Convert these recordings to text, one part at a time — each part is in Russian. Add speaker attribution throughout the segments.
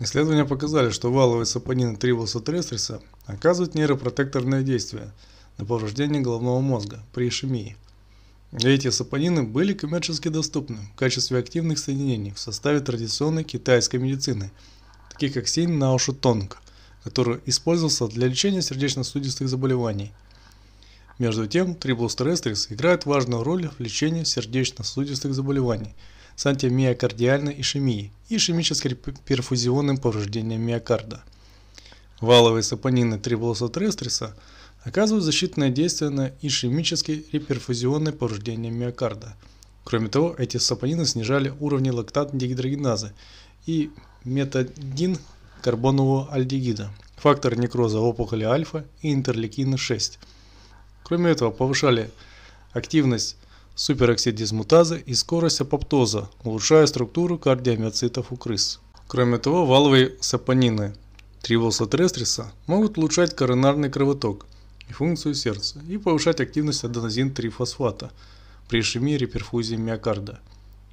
Speaker 1: Исследования показали, что валовые сапонины Трибуса трестриса оказывает нейропротекторное действие на повреждение головного мозга при ишемии. И эти сапонины были коммерчески доступны в качестве активных соединений в составе традиционной китайской медицины, таких как синь наошу тонг, который использовался для лечения сердечно-сосудистых заболеваний. Между тем, триблостерестрис играет важную роль в лечении сердечно-сосудистых заболеваний – с антимиокардиальной ишемией и ишемически-перфузионным повреждением миокарда. Валовые сапонины триблосотестриса оказывают защитное действие на ишемические реперфузионные повреждения миокарда. Кроме того, эти сапонины снижали уровни лактат-дегидрогеназы и метадин карбонового альдегида, фактор некроза опухоли альфа и интерлейкина 6. Кроме этого, повышали активность супероксид дисмутазы и скорость апоптоза, улучшая структуру кардиомиоцитов у крыс. Кроме того, валовые сапонины триволсотрестриса могут улучшать коронарный кровоток и функцию сердца и повышать активность аденозин 3 при ишемии реперфузии миокарда.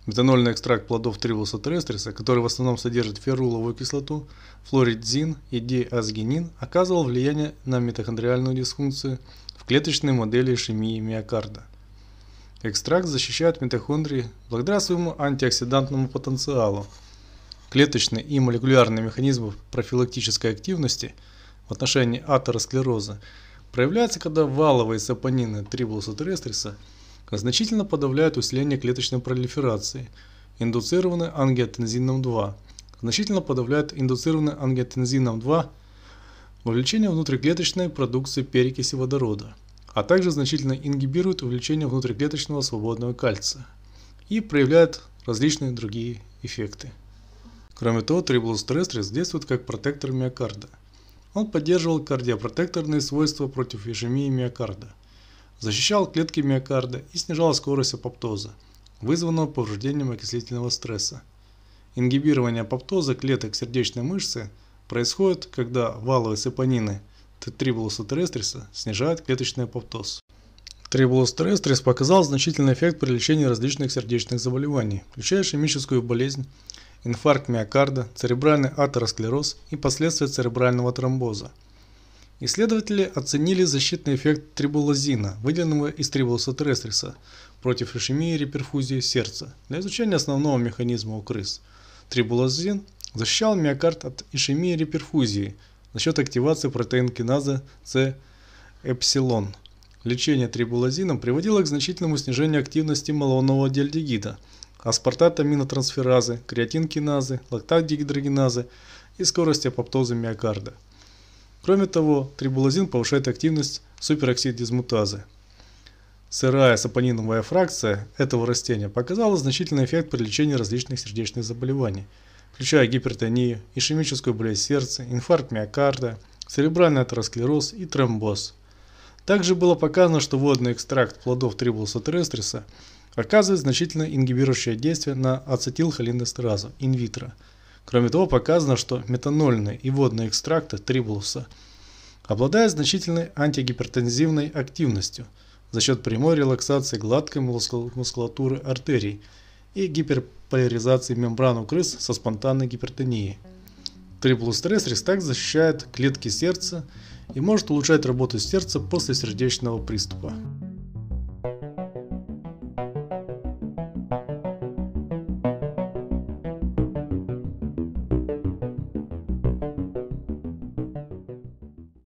Speaker 1: Метанольный экстракт плодов триволсотрестриса, который в основном содержит ферруловую кислоту, флоридзин и диазгинин, оказывал влияние на митохондриальную дисфункцию в клеточной модели ишемии миокарда. Экстракт защищает митохондрии благодаря своему антиоксидантному потенциалу. Клеточные и молекулярные механизмы профилактической активности в отношении атеросклероза проявляются, когда валовые сапонины триблосатерестриса значительно подавляют усиление клеточной пролиферации, индуцированной ангиотензином 2, значительно подавляют индуцированное ангиотензином 2 вовлечение внутриклеточной продукции перекиси водорода – а также значительно ингибирует увеличение внутриклеточного свободного кальция и проявляет различные другие эффекты. Кроме того, трибулус терестрис действует как протектор миокарда. Он поддерживал кардиопротекторные свойства против ишемии миокарда, защищал клетки миокарда и снижал скорость апоптоза, вызванного повреждением окислительного стресса. Ингибирование апоптоза клеток сердечной мышцы происходит, когда валовые сапонины трибулуса терестриса снижает клеточный апоптоз. Трибулус терестрис показал значительный эффект при лечении различных сердечных заболеваний, включая ишемическую болезнь, инфаркт миокарда, церебральный атеросклероз и последствия церебрального тромбоза. Исследователи оценили защитный эффект трибулозина, выделенного из трибулуса терестриса, против ишемии и реперфузии сердца для изучения основного механизма у крыс. Трибулозин защищал миокард от ишемии и реперфузии – Насчет активации протеинкиназа С эпсилон. Лечение трибулазином приводило к значительному снижению активности малонного дельдигида, аспартата аминотрансферазы, креатинкиназы, лактатдегидрогеназы и скорости апоптоза миокарда. Кроме того, трибулазин повышает активность супероксид-дизмутазы. Сырая сапониновая фракция этого растения показала значительный эффект при лечении различных сердечных заболеваний – включая гипертонию, ишемическую болезнь сердца, инфаркт миокарда, церебральный атеросклероз и тромбоз. Также было показано, что водный экстракт плодов трибулса терестриса оказывает значительно ингибирующее действие на ацетилхолинестеразу инвитро. Кроме того, показано, что метанольные и водные экстракты трибулуса обладают значительной антигипертензивной активностью за счет прямой релаксации гладкой мускулатуры артерий – и гиперполяризации мембран у крыс со спонтанной гипертонией. Триплустресс рестак защищает клетки сердца и может улучшать работу сердца после сердечного приступа.